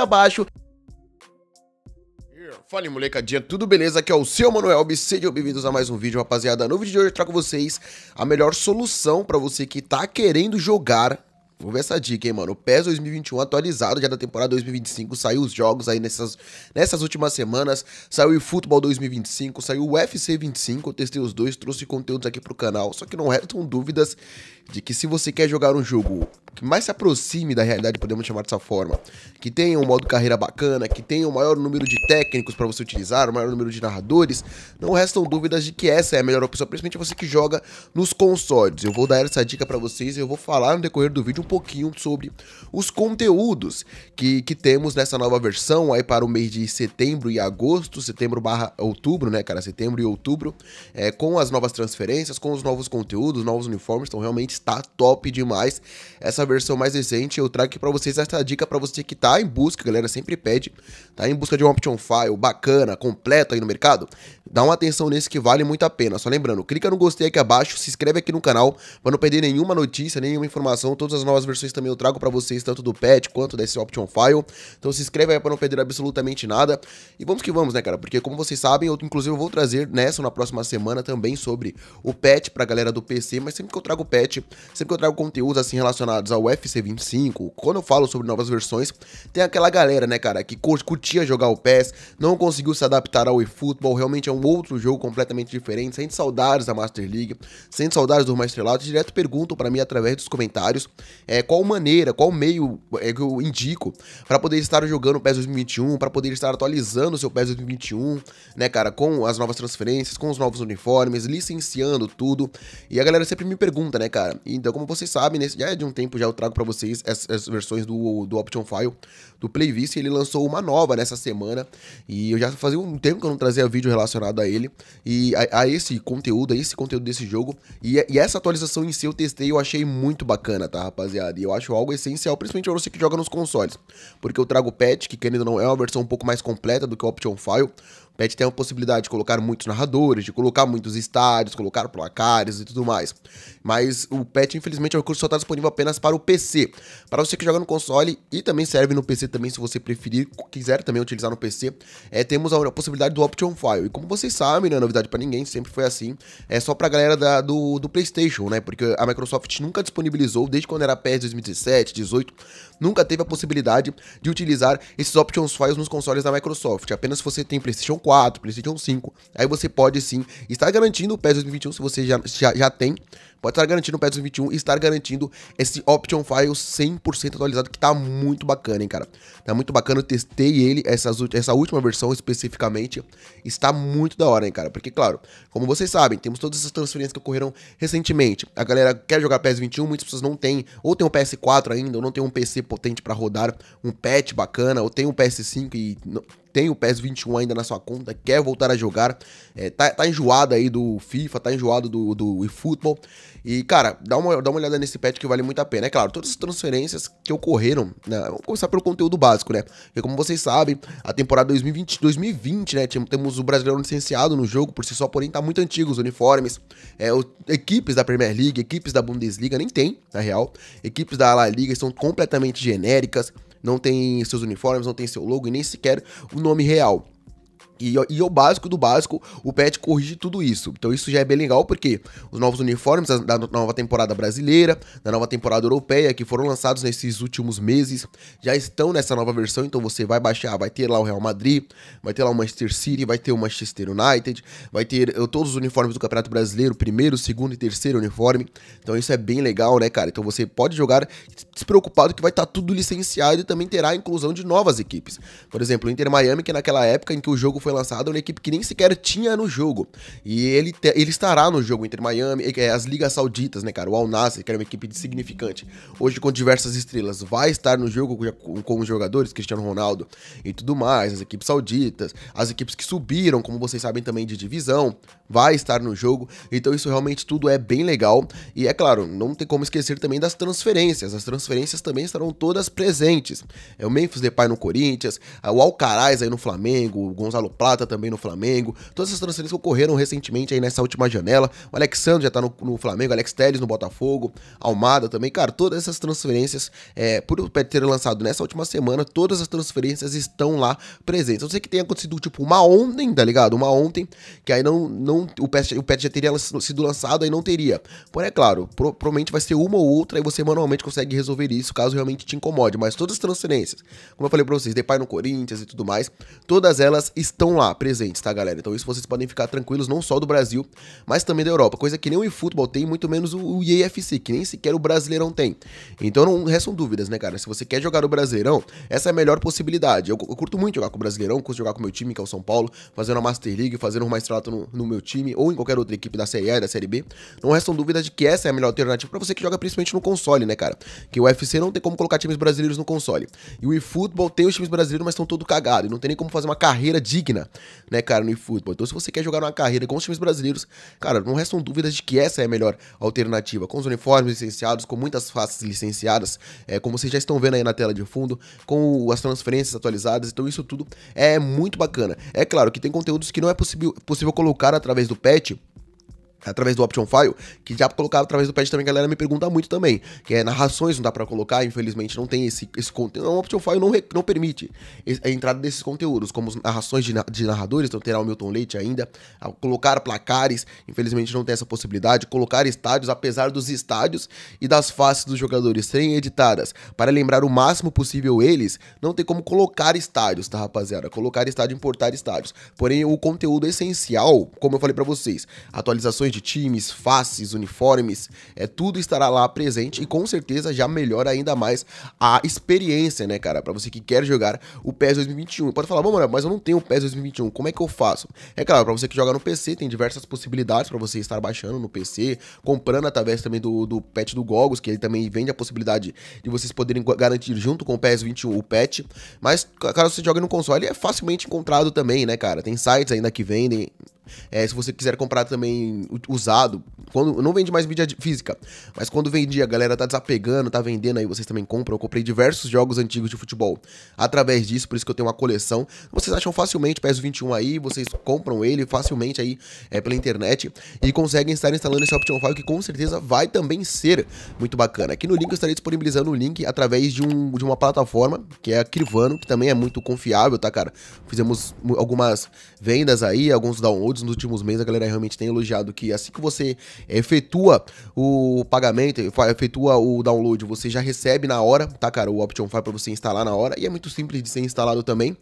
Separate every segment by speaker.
Speaker 1: abaixo. Fala molecadinha, tudo beleza? Aqui é o seu Manuel B. Sejam bem-vindos a mais um vídeo, rapaziada. No vídeo de hoje eu trago vocês a melhor solução para você que tá querendo jogar Vou ver essa dica, hein, mano. O PES 2021 atualizado já da temporada 2025. Saiu os jogos aí nessas, nessas últimas semanas. Saiu o Futebol 2025, saiu o UFC 25. Eu testei os dois, trouxe conteúdos aqui pro canal. Só que não restam é dúvidas de que se você quer jogar um jogo que mais se aproxime da realidade, podemos chamar dessa forma, que tenha um modo carreira bacana, que tenha o um maior número de técnicos para você utilizar, o um maior número de narradores, não restam dúvidas de que essa é a melhor opção, principalmente você que joga nos consoles. Eu vou dar essa dica para vocês e eu vou falar no decorrer do vídeo um pouquinho sobre os conteúdos que, que temos nessa nova versão aí para o mês de setembro e agosto, setembro barra outubro, né, cara? Setembro e outubro, é, com as novas transferências, com os novos conteúdos, novos uniformes, então realmente está top demais. Essa versão mais recente, eu trago aqui para vocês essa dica para você que tá em busca, galera, sempre pede, tá em busca de um option file bacana, completo aí no mercado, dá uma atenção nesse que vale muito a pena. Só lembrando, clica no gostei aqui abaixo, se inscreve aqui no canal para não perder nenhuma notícia, nenhuma informação, todas as novas as versões também eu trago para vocês, tanto do patch quanto desse Option File. Então se inscreve aí para não perder absolutamente nada. E vamos que vamos, né, cara? Porque como vocês sabem, eu inclusive eu vou trazer nessa ou na próxima semana também sobre o patch pra galera do PC, mas sempre que eu trago patch, sempre que eu trago conteúdos assim relacionados ao UFC 25, quando eu falo sobre novas versões, tem aquela galera, né, cara, que curtia jogar o PES, não conseguiu se adaptar ao eFootball, realmente é um outro jogo completamente diferente, sente saudades da Master League, sente saudades do lado direto perguntam para mim através dos comentários é, qual maneira, qual meio é que eu indico para poder estar jogando o PES 2021, para poder estar atualizando o seu PES 2021, né, cara, com as novas transferências, com os novos uniformes, licenciando tudo. E a galera sempre me pergunta, né, cara? Então, como vocês sabem, nesse, já é de um tempo já eu trago para vocês as versões do, do Option File do Playvist, ele lançou uma nova nessa semana e eu já fazia um tempo que eu não trazia vídeo relacionado a ele e a, a esse conteúdo, a esse conteúdo desse jogo. E, e essa atualização em si eu testei, eu achei muito bacana, tá, rapaz rapaziada. E eu acho algo essencial, principalmente pra você que joga nos consoles. Porque eu trago o patch, que ainda não é uma versão um pouco mais completa do que o Option File. Pet né, tem a possibilidade de colocar muitos narradores, de colocar muitos estádios, colocar placares e tudo mais. Mas o Pet, infelizmente, é um recurso que só está disponível apenas para o PC. Para você que joga no console e também serve no PC também, se você preferir, quiser também utilizar no PC, é, eh, temos a possibilidade do Option File. E como vocês sabem, não é novidade para ninguém, sempre foi assim, é só para a galera da, do, do PlayStation, né? Porque a Microsoft nunca disponibilizou, desde quando era PS 2017, 18, nunca teve a possibilidade de utilizar esses Options Files nos consoles da Microsoft. Apenas se você tem PlayStation 4, PlayStation 5. Aí você pode sim estar garantindo o PES 2021 se você já, já, já tem. Pode estar garantindo o PES 2021 e estar garantindo esse Option File 100% atualizado, que tá muito bacana, hein, cara. Tá muito bacana, eu testei ele, essas, essa última versão especificamente, está muito da hora, hein, cara. Porque, claro, como vocês sabem, temos todas essas transferências que ocorreram recentemente. A galera quer jogar PES 21, muitas pessoas não têm, ou tem um PS4 ainda, ou não tem um PC potente para rodar um patch bacana, ou tem um PS5 e tem o ps 21 ainda na sua conta, quer voltar a jogar, é, tá, tá, enjoado aí do FIFA, tá enjoado do, do eFootball. E, cara, dá uma, dá uma olhada nesse patch que vale muito a pena. É claro, todas as transferências que ocorreram, né? Vamos começar pelo conteúdo básico, né? Porque, como vocês sabem, a temporada 2020, 2020 né? Temos o brasileiro licenciado no jogo por si só, porém tá muito antigo os uniformes. É, o, equipes da Premier League, equipes da Bundesliga, nem tem, na real. Equipes da La Liga são completamente genéricas não tem seus uniformes, não tem seu logo e nem sequer o nome real. E, e, o básico do básico, o PET corrige tudo isso. Então isso já é bem legal, porque os novos uniformes da nova temporada brasileira, da nova temporada europeia, que foram lançados nesses últimos meses, já estão nessa nova versão. Então você vai baixar, vai ter lá o Real Madrid, vai ter lá o Manchester City, vai ter o Manchester United, vai ter eh, todos os uniformes do Campeonato Brasileiro, primeiro, segundo e terceiro uniforme. Então isso é bem legal, né, cara? Então você pode jogar despreocupado que vai estar tá tudo licenciado e também terá a inclusão de novas equipes. Por exemplo, o Inter Miami, que naquela época em que o jogo foi foi lançado, uma equipe que nem sequer tinha no jogo. E ele, te, ele estará no jogo entre Miami, é, as ligas sauditas, né, cara? O Al Nassr, que era uma equipe significante, hoje com diversas estrelas, vai estar no jogo com, com os jogadores, Cristiano Ronaldo e tudo mais, as equipes sauditas, as equipes que subiram, como vocês sabem também, de divisão, vai estar no jogo. Então isso realmente tudo é bem legal. E é claro, não tem como esquecer também das transferências. As transferências também estarão todas presentes. É o Memphis Depay no Corinthians, o Alcaraz aí no Flamengo, o Gonzalo Plata também no Flamengo. Todas essas transferências que ocorreram recentemente aí nessa última janela. O Alexandre já tá no, no Flamengo, Alex Telles no Botafogo, Almada também. Cara, todas essas transferências, é, por o Pet ter lançado nessa última semana, todas as transferências estão lá presentes. Eu sei que tem acontecido tipo uma ontem, tá ligado? Uma ontem, que aí não, não o, Pet, o Pet já teria sido lançado, aí não teria. Porém, é claro, pro, provavelmente vai ser uma ou outra e você manualmente consegue resolver isso caso realmente te incomode. Mas todas as transferências, como eu falei pra vocês, Depay no Corinthians e tudo mais, todas elas estão estão lá presentes, tá, galera? Então isso vocês podem ficar tranquilos, não só do Brasil, mas também da Europa. Coisa que nem o eFootball tem, muito menos o EAFC, que nem sequer o Brasileirão tem. Então não restam dúvidas, né, cara? Se você quer jogar o Brasileirão, essa é a melhor possibilidade. Eu, eu curto muito jogar com o Brasileirão, curto jogar com o meu time, que é o São Paulo, fazendo a Master League, fazendo um maestrato no, no meu time ou em qualquer outra equipe da Série A da Série B. Não restam dúvidas de que essa é a melhor alternativa para você que joga principalmente no console, né, cara? Que o UFC não tem como colocar times brasileiros no console. E o eFootball tem os times brasileiros, mas estão todo cagados. E não tem nem como fazer uma carreira digna né, cara, no eFootball. Então, se você quer jogar uma carreira com os times brasileiros, cara, não restam dúvidas de que essa é a melhor alternativa. Com os uniformes licenciados, com muitas faces licenciadas, é, como vocês já estão vendo aí na tela de fundo, com as transferências atualizadas. Então, isso tudo é muito bacana. É claro que tem conteúdos que não é possível, possível colocar através do patch através do Option File, que já colocava através do pad também, a galera me pergunta muito também, que é narrações não dá para colocar, infelizmente não tem esse, esse conteúdo, o Option File não, não permite a entrada desses conteúdos, como narrações de, de narradores, então terá o Milton Leite ainda, colocar placares, infelizmente não tem essa possibilidade, colocar estádios, apesar dos estádios e das faces dos jogadores serem editadas, para lembrar o máximo possível eles, não tem como colocar estádios, tá rapaziada, colocar estádio, importar estádios, porém o conteúdo essencial, como eu falei para vocês, atualizações de times, faces, uniformes, é tudo estará lá presente e com certeza já melhora ainda mais a experiência, né, cara? Para você que quer jogar o PES 2021. Pode falar, bom, mano, mas eu não tenho o PES 2021, como é que eu faço? É claro, para você que joga no PC, tem diversas possibilidades para você estar baixando no PC, comprando através também do, do patch do Gogos, que ele também vende a possibilidade de vocês poderem garantir junto com o PES 21 o patch. Mas cara, você joga no console, é facilmente encontrado também, né, cara? Tem sites ainda que vendem é, se você quiser comprar também usado, quando não vende mais mídia física, mas quando vendia, a galera tá desapegando, tá vendendo aí, vocês também compram. Eu comprei diversos jogos antigos de futebol através disso, por isso que eu tenho uma coleção. Vocês acham facilmente PES 21 aí, vocês compram ele facilmente aí é, pela internet e conseguem estar instalando esse Option File que com certeza vai também ser muito bacana. Aqui no link eu estarei disponibilizando o link através de, um, de uma plataforma que é a Crivano, que também é muito confiável, tá, cara? Fizemos algumas vendas aí, alguns downloads nos últimos meses, a galera realmente tem elogiado que assim que você efetua o pagamento, efetua o download, você já recebe na hora, tá, cara? O Option File para você instalar na hora. E é muito simples de ser instalado também.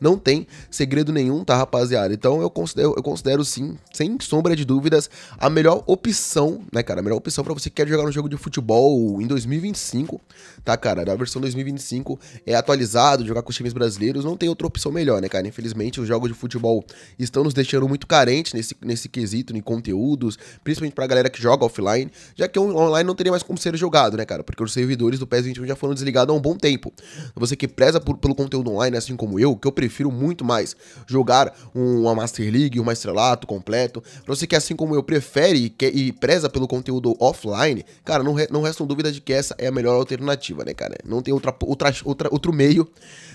Speaker 1: Não tem segredo nenhum, tá, rapaziada? Então eu considero, eu considero sim, sem sombra de dúvidas, a melhor opção, né, cara? A melhor opção para você que quer jogar um jogo de futebol em 2025, tá, cara? a versão 2025 é atualizado, jogar com os times brasileiros, não tem outra opção melhor, né, cara? Infelizmente, os jogos de futebol estão nos deixando muito carente nesse, nesse quesito, em conteúdos, principalmente pra galera que joga offline, já que online não teria mais como ser jogado, né, cara? Porque os servidores do PES 21 já foram desligados há um bom tempo. Você que preza por, pelo conteúdo online, assim como eu, que eu prefiro muito mais jogar uma Master League, um Maestrelato completo, pra você que assim como eu prefere e, quer, e preza pelo conteúdo offline, cara, não, re, não restam dúvidas de que essa é a melhor alternativa, né, cara? Não tem outra, outra, outra, outro meio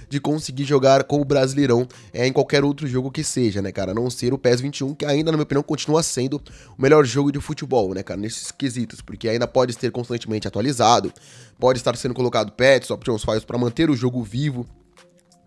Speaker 1: de conseguir jogar com o Brasileirão é, em qualquer outro jogo que seja, né, cara? A não ser o PES 21. 2021, que ainda, na minha opinião, continua sendo o melhor jogo de futebol, né, cara? Nesses quesitos, porque ainda pode ser constantemente atualizado, pode estar sendo colocado patches, options files para manter o jogo vivo.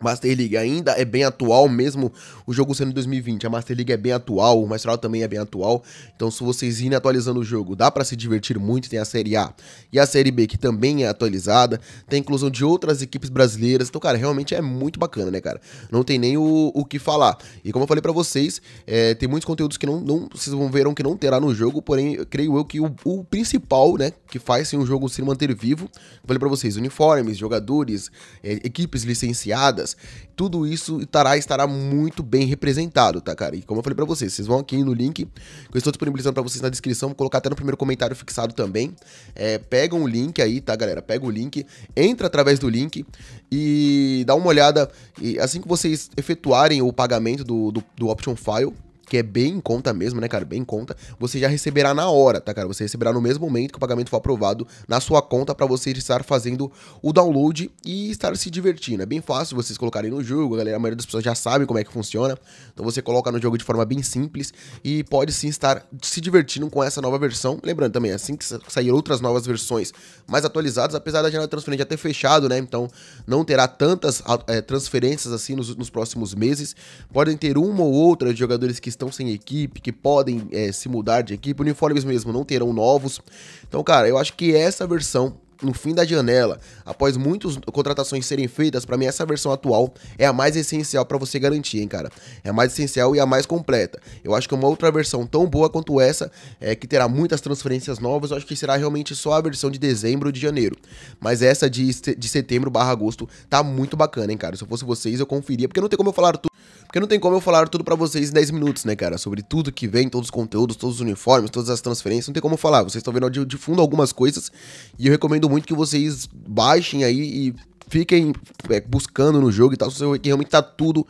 Speaker 1: Master League ainda é bem atual, mesmo o jogo sendo 2020. A Master League é bem atual, o Maestral também é bem atual. Então, se vocês irem atualizando o jogo, dá para se divertir muito. Tem a Série A e a Série B, que também é atualizada. Tem a inclusão de outras equipes brasileiras. Então, cara, realmente é muito bacana, né, cara? Não tem nem o, o que falar. E como eu falei para vocês, é, tem muitos conteúdos que não, não vocês vão verão que não terá no jogo. Porém, creio eu que o, o principal, né, que faz sim, o jogo se manter vivo, eu falei para vocês, uniformes, jogadores, é, equipes licenciadas tudo isso estará, estará muito bem representado, tá, cara? E como eu falei para vocês, vocês vão aqui no link que eu estou disponibilizando para vocês na descrição, vou colocar até no primeiro comentário fixado também. É, pega um link aí, tá, galera? Pega o link, entra através do link e dá uma olhada. E assim que vocês efetuarem o pagamento do, do, do Option File, que é bem em conta mesmo, né, cara? Bem em conta, você já receberá na hora, tá, cara? Você receberá no mesmo momento que o pagamento for aprovado na sua conta para você estar fazendo o download e estar se divertindo. É bem fácil vocês colocarem no jogo, a galera, a maioria das pessoas já sabe como é que funciona. Então você coloca no jogo de forma bem simples e pode sim estar se divertindo com essa nova versão. Lembrando também, assim que sair outras novas versões mais atualizadas, apesar da janela transferência já ter fechado, né? Então não terá tantas é, transferências assim nos, nos próximos meses. Podem ter uma ou outra de jogadores que estão estão sem equipe, que podem é, se mudar de equipe, uniformes mesmo não terão novos. Então, cara, eu acho que essa versão no fim da janela, após muitas contratações serem feitas, para mim essa versão atual é a mais essencial para você garantir, hein, cara. É a mais essencial e a mais completa. Eu acho que uma outra versão tão boa quanto essa, é, que terá muitas transferências novas, eu acho que será realmente só a versão de dezembro ou de janeiro. Mas essa de, de setembro barra agosto tá muito bacana, hein, cara. Se eu fosse vocês, eu conferia, porque não tem como eu falar tudo. Porque não tem como eu falar tudo para vocês em 10 minutos, né, cara? Sobre tudo que vem, todos os conteúdos, todos os uniformes, todas as transferências, não tem como eu falar. Vocês estão vendo de, de fundo algumas coisas e eu recomendo muito que vocês baixem aí e fiquem é, buscando no jogo e tal, que realmente tá tudo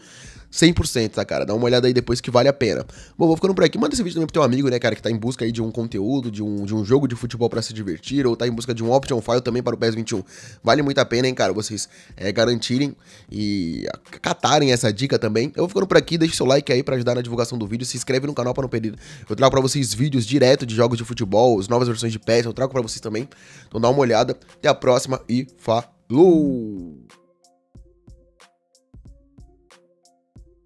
Speaker 1: 100%, tá, cara? Dá uma olhada aí depois que vale a pena. Bom, vou ficando por aqui. Manda esse vídeo também pro teu amigo, né, cara, que tá em busca aí de um conteúdo, de um, de um jogo de futebol para se divertir, ou tá em busca de um option file também para o ps 21. Vale muito a pena, hein, cara, vocês é, garantirem e catarem essa dica também. Eu vou ficando por aqui, deixa seu like aí para ajudar na divulgação do vídeo, se inscreve no canal para não perder. Eu trago para vocês vídeos direto de jogos de futebol, as novas versões de PS. eu trago para vocês também. Então dá uma olhada. Até a próxima e falou!